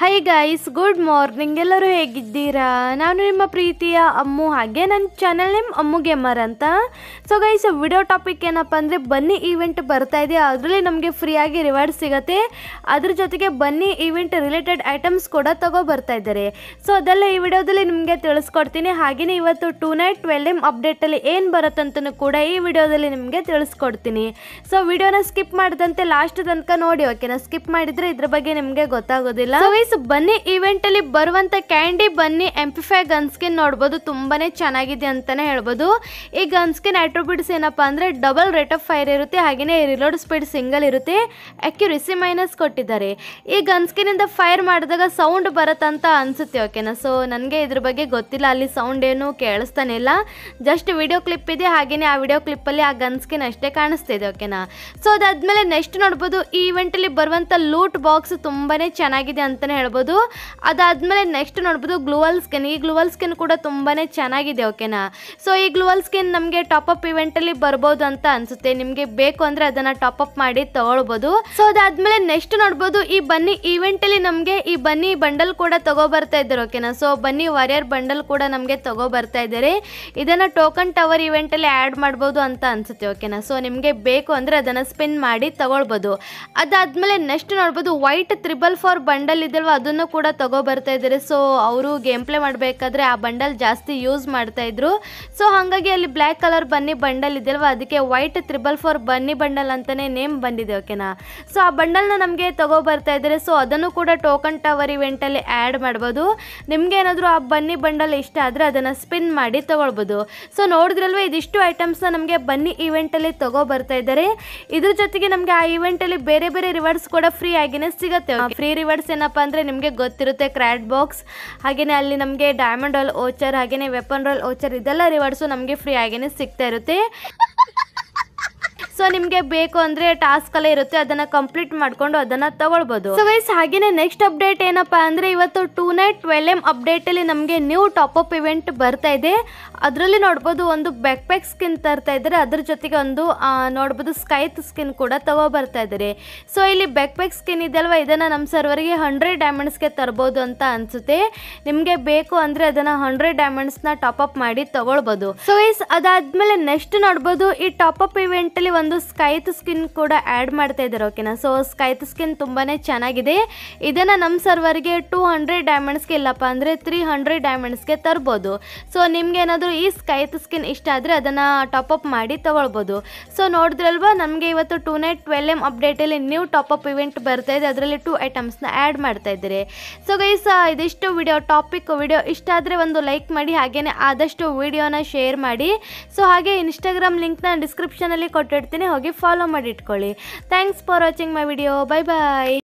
high guys good morning ಎಲ್ಲರೂ ಹೇಗಿದ್ದೀರಾ ನಾನು ನಿಮ್ಮ ಪ್ರೀತಿಯ ಅಮ್ಮು ಹಾಗೆ ನನ್ನ ಚಾನಲ್ ನಿಮ್ಮ ಅಮ್ಮು ಗೇಮರ್ ಅಂತ ಸೊ ಗೈಸ್ ವಿಡಿಯೋ ಟಾಪಿಕ್ ಏನಪ್ಪ ಅಂದರೆ ಬನ್ನಿ ಈವೆಂಟ್ ಬರ್ತಾ ಇದೆ ಅದರಲ್ಲಿ ನಮಗೆ ಫ್ರೀಯಾಗಿ ರಿವಾರ್ಡ್ ಸಿಗುತ್ತೆ ಅದ್ರ ಜೊತೆಗೆ ಬನ್ನಿ ಈವೆಂಟ್ ರಿಲೇಟೆಡ್ ಐಟಮ್ಸ್ ಕೂಡ ತಗೋ ಬರ್ತಾ ಇದ್ದಾರೆ ಸೊ ಅದೆಲ್ಲ ಈ ವಿಡಿಯೋದಲ್ಲಿ ನಿಮಗೆ ತಿಳಿಸ್ಕೊಡ್ತೀನಿ ಹಾಗೆಯೇ ಇವತ್ತು ಟೂ ನೈಟ್ ಟ್ವೆಲ್ ಎಮ್ ಅಪ್ಡೇಟಲ್ಲಿ ಏನು ಬರುತ್ತಂತನೂ ಕೂಡ ಈ ವಿಡಿಯೋದಲ್ಲಿ ನಿಮಗೆ ತಿಳಿಸ್ಕೊಡ್ತೀನಿ ಸೊ ವಿಡಿಯೋನ ಸ್ಕಿಪ್ ಮಾಡಿದಂತೆ ಲಾಸ್ಟ್ ತನಕ ನೋಡಿ ಓಕೆನಾ ಸ್ಕಿಪ್ ಮಾಡಿದರೆ ಇದ್ರ ಬಗ್ಗೆ ನಿಮಗೆ ಗೊತ್ತಾಗೋದಿಲ್ಲ ಗೈಸ್ ಬನ್ನಿ ಅಲ್ಲಿ ಬರುವಂತ ಕ್ಯಾಂಡಿ ಬನ್ನಿ ಎಂಪಿಫೈ ಗನ್ ಸ್ಕಿನ್ ನೋಡಬಹುದು ತುಂಬಾನೇ ಚೆನ್ನಾಗಿದೆ ಅಂತಾನೆ ಹೇಳ್ಬೋದು ಈ ಗನ್ ಸ್ಕಿನ್ ಏನಪ್ಪಾ ಏನಪ್ಪಾ ಅಂದ್ರೆ ಡಬಲ್ ರೇಟ್ ಆಫ್ ಫೈರ್ ಇರುತ್ತೆ ಹಾಗೆಯೇ ರಿಲೋಡ್ ಸ್ಪೀಡ್ ಸಿಂಗಲ್ ಇರುತ್ತೆ ಅಕ್ಯುರಿಸಿ ಮೈನಸ್ ಕೊಟ್ಟಿದ್ದಾರೆ ಈ ಗನ್ ಇಂದ ಫೈರ್ ಮಾಡಿದಾಗ ಸೌಂಡ್ ಬರುತ್ತಂತ ಅನ್ಸುತ್ತೆ ಓಕೆನಾ ಸೊ ನನಗೆ ಇದ್ರ ಬಗ್ಗೆ ಗೊತ್ತಿಲ್ಲ ಅಲ್ಲಿ ಸೌಂಡ್ ಏನು ಕೇಳಿಸ್ತಾನೆ ಇಲ್ಲ ಜಸ್ಟ್ ವಿಡಿಯೋ ಕ್ಲಿಪ್ ಇದೆ ಹಾಗೆಯೇ ಆ ವಿಡಿಯೋ ಕ್ಲಿಪ್ಪಲ್ಲಿ ಆ ಗನ್ ಸ್ಕಿನ್ ಅಷ್ಟೇ ಕಾಣಿಸ್ತಿದೆ ಓಕೆನಾ ಸೊ ಅದಾದಮೇಲೆ ನೆಕ್ಸ್ಟ್ ನೋಡಬಹುದು ಈ ಅಲ್ಲಿ ಬರುವಂತ ಲೂಟ್ ಬಾಕ್ಸ್ ತುಂಬಾನೇ ಚೆನ್ನಾಗಿದೆ ಅಂತಾನೆ ಹೇಳ್ಬೋದು ಅದಾದಮೇಲೆ ನೆಕ್ಸ್ಟ್ ನೋಡ್ಬೋದು ಗ್ಲೋವಲ್ ಸ್ಕಿನ್ ಈ ಗ್ಲೋವಲ್ ಸ್ಕಿನ್ ಕೂಡ ತುಂಬಾ ಚೆನ್ನಾಗಿದೆ ಓಕೆನಾ ಸೊ ಈ ಗ್ಲೋವಲ್ ಸ್ಕಿನ್ ನಮಗೆ ಟಾಪ್ ಅಪ್ ಇವೆಂಟಲ್ಲಿ ಬರ್ಬೋದು ಅಂತ ಅನಿಸುತ್ತೆ ನಿಮಗೆ ಬೇಕು ಅಂದರೆ ಅದನ್ನು ಟಾಪ್ ಅಪ್ ಮಾಡಿ ತಗೊಳ್ಬೋದು ಸೊ ಅದಾದಮೇಲೆ ನೆಕ್ಸ್ಟ್ ನೋಡ್ಬೋದು ಈ ಬನ್ನಿ ಇವೆಂಟಲ್ಲಿ ನಮಗೆ ಈ ಬನ್ನಿ ಬಂಡಲ್ ಕೂಡ ತಗೋ ಇದ್ದಾರೆ ಓಕೆನಾ ಸೊ ಬನ್ನಿ ವಾರಿಯರ್ ಬಂಡಲ್ ಕೂಡ ನಮಗೆ ತಗೋ ಇದ್ದಾರೆ ಇದನ್ನು ಟೋಕನ್ ಟವರ್ ಇವೆಂಟಲ್ಲಿ ಆ್ಯಡ್ ಮಾಡ್ಬೋದು ಅಂತ ಅನಿಸುತ್ತೆ ಓಕೆನಾ ಸೊ ನಿಮಗೆ ಬೇಕು ಅಂದರೆ ಅದನ್ನು ಸ್ಪಿನ್ ಮಾಡಿ ತಗೊಳ್ಬೋದು ಅದಾದಮೇಲೆ ನೆಕ್ಸ್ಟ್ ನೋಡ್ಬೋದು ವೈಟ್ ತ್ರಿಬಲ್ ಫೋರ್ ಬಂಡಲ್ ಇದೆ ಅಲ್ವಾ ಅದನ್ನು ಕೂಡ ತಗೋ ಬರ್ತಾ ಇದ್ದಾರೆ ಸೊ ಅವರು ಗೇಮ್ ಪ್ಲೇ ಮಾಡಬೇಕಾದ್ರೆ ಆ ಬಂಡಲ್ ಜಾಸ್ತಿ ಯೂಸ್ ಮಾಡ್ತಾ ಇದ್ರು ಸೊ ಹಾಗಾಗಿ ಅಲ್ಲಿ ಬ್ಲ್ಯಾಕ್ ಕಲರ್ ಬನ್ನಿ ಬಂಡಲ್ ಇದೆಯಲ್ವ ಅದಕ್ಕೆ white triple four bunny bundle ಅಂತಾನೆ ನೇಮ್ ಬಂದಿದೆ ಓಕೆನಾ ಸೊ ಆ ನ ನಮಗೆ ತಗೋ ಬರ್ತಾ ಇದ್ದಾರೆ ಸೊ ಅದನ್ನು ಕೂಡ ಟೋಕನ್ ಟವರ್ ಅಲ್ಲಿ ಆ್ಯಡ್ ಮಾಡಬಹುದು ನಿಮ್ಗೆ ಏನಾದರೂ ಆ ಬನ್ನಿ ಬಂಡಲ್ ಇಷ್ಟ ಆದರೆ ಅದನ್ನ ಸ್ಪಿನ್ ಮಾಡಿ ತೊಗೊಳ್ಬೋದು ಸೊ ನೋಡಿದ್ರಲ್ವ ಇದಿಷ್ಟು ಐಟಮ್ಸ್ ನಮಗೆ ಬನ್ನಿ ಇವೆಂಟಲ್ಲಿ ತಗೋ ಬರ್ತಾ ಇದ್ದಾರೆ ಇದ್ರ ಜೊತೆಗೆ ನಮಗೆ ಆ ಇವೆಂಟ್ ಅಲ್ಲಿ ಬೇರೆ ಬೇರೆ ರಿವಾರ್ಡ್ಸ್ ಕೂಡ ಫ್ರೀ ಆಗಿನೇ ಸಿಗುತ್ತೆ ಫ್ರೀ ರಿವಾರ್ಡ್ಸ್ ಏನಪ್ಪ ಅಂದರೆ ನಿಮಗೆ ಗೊತ್ತಿರುತ್ತೆ ಕ್ರ್ಯಾಟ್ ಬಾಕ್ಸ್ ಹಾಗೆಯೇ ಅಲ್ಲಿ ನಮಗೆ ಡೈಮಂಡ್ ರೋಲ್ ಓಚರ್ ಹಾಗೆಯೇ ವೆಪನ್ ರೋಲ್ ಓಚರ್ ಇದೆಲ್ಲ ರಿವಾರ್ಡ್ಸು ನಮಗೆ ಫ್ರೀ ಆಗೇನೆ ಸಿಗ್ತಾ ಇರುತ್ತೆ ಸೊ ನಿಮ್ಗೆ ಬೇಕು ಅಂದ್ರೆ ಟಾಸ್ಕ್ ಎಲ್ಲ ಇರುತ್ತೆ ಅದನ್ನ ಕಂಪ್ಲೀಟ್ ಮಾಡ್ಕೊಂಡು ಅದನ್ನ ತಗೊಳ್ಬಹುದು ಸೊ ವೈಸ್ ಹಾಗೇನೆ ನೆಕ್ಸ್ಟ್ ಅಪ್ಡೇಟ್ ಏನಪ್ಪಾ ಅಂದ್ರೆ ಇವತ್ತು ಟೂ ನೈಟ್ ಟ್ವೆಲ್ ಅಪ್ಡೇಟ್ ಅಲ್ಲಿ ನಮಗೆ ನ್ಯೂ ಟಾಪ್ ಅಪ್ ಇವೆಂಟ್ ಬರ್ತಾ ಇದೆ ಅದರಲ್ಲಿ ನೋಡ್ಬೋದು ಒಂದು ಬ್ಯಾಕ್ ಪ್ಯಾಕ್ ಸ್ಕಿನ್ ತರ್ತಾ ಇದ್ದಾರೆ ಅದ್ರ ಜೊತೆಗೆ ಒಂದು ನೋಡ್ಬೋದು ಸ್ಕೈತ್ ಸ್ಕಿನ್ ಕೂಡ ತಗೋ ಬರ್ತಾ ಇದ್ದಾರೆ ಸೊ ಇಲ್ಲಿ ಬ್ಯಾಕ್ ಪ್ಯಾಕ್ ಸ್ಕಿನ್ ಇದೆ ಅಲ್ವಾ ಇದನ್ನ ನಮ್ಮ ಸರ್ವರ್ಗೆ ಹಂಡ್ರೆಡ್ ಡೈಮಂಡ್ಸ್ಗೆ ತರಬಹುದು ಅಂತ ಅನ್ಸುತ್ತೆ ನಿಮ್ಗೆ ಬೇಕು ಅಂದ್ರೆ ಅದನ್ನ ಹಂಡ್ರೆಡ್ ನ ಟಾಪ್ ಅಪ್ ಮಾಡಿ ತಗೊಳ್ಬಹುದು ಸೊ ವೈಸ್ ಅದಾದ್ಮೇಲೆ ನೆಕ್ಸ್ಟ್ ನೋಡ್ಬೋದು ಈ ಟಾಪ್ ಅಪ್ ಅಲ್ಲಿ ಒಂದು ಒಂದು ಸ್ಕೈತ್ ಸ್ಕಿನ್ ಕೂಡ ಆ್ಯಡ್ ಮಾಡ್ತಾ ಇದ್ದಾರೆ ಓಕೆನಾ ಸೊ ಸ್ಕೈತ್ ಸ್ಕಿನ್ ತುಂಬಾ ಚೆನ್ನಾಗಿದೆ ಇದನ್ನು ನಮ್ಮ ಸರ್ವರ್ಗೆ ಟೂ ಹಂಡ್ರೆಡ್ ಡೈಮಂಡ್ಸ್ಗೆ ಇಲ್ಲಪ್ಪ ಅಂದರೆ ತ್ರೀ ಹಂಡ್ರೆಡ್ ಡೈಮಂಡ್ಸ್ಗೆ ತರ್ಬೋದು ಸೊ ಏನಾದರೂ ಈ ಸ್ಕೈತ್ ಸ್ಕಿನ್ ಇಷ್ಟ ಆದರೆ ಅದನ್ನು ಟಾಪಪ್ ಮಾಡಿ ತೊಗೊಳ್ಬೋದು ಸೊ ನೋಡಿದ್ರಲ್ವಾ ನಮಗೆ ಇವತ್ತು ಟೂ ನೈಟ್ ಟ್ವೆಲ್ ಎಮ್ ಅಪ್ಡೇಟಲ್ಲಿ ನ್ಯೂ ಟಾಪಪ್ ಇವೆಂಟ್ ಬರ್ತಾ ಇದೆ ಅದರಲ್ಲಿ ಟೂ ಐಟಮ್ಸ್ನ ಆ್ಯಡ್ ಮಾಡ್ತಾ ಇದ್ದಾರೆ ಸೊ ಗೈಸ್ ಇದಿಷ್ಟು ವಿಡಿಯೋ ಟಾಪಿಕ್ ವಿಡಿಯೋ ಇಷ್ಟ ಆದರೆ ಒಂದು ಲೈಕ್ ಮಾಡಿ ಹಾಗೆಯೇ ಆದಷ್ಟು ವಿಡಿಯೋನ ಶೇರ್ ಮಾಡಿ ಸೊ ಹಾಗೆ ಇನ್ಸ್ಟಾಗ್ರಾಮ್ ಲಿಂಕ್ನ ಡಿಸ್ಕ್ರಿಪ್ಷನಲ್ಲಿ ಕೊಟ್ಟಿರ್ತೀನಿ ಹೋಗಿ ಫಾಲೋ ಮಾಡಿ ಇಟ್ಕೊಳ್ಳಿ thanks for watching my video bye bye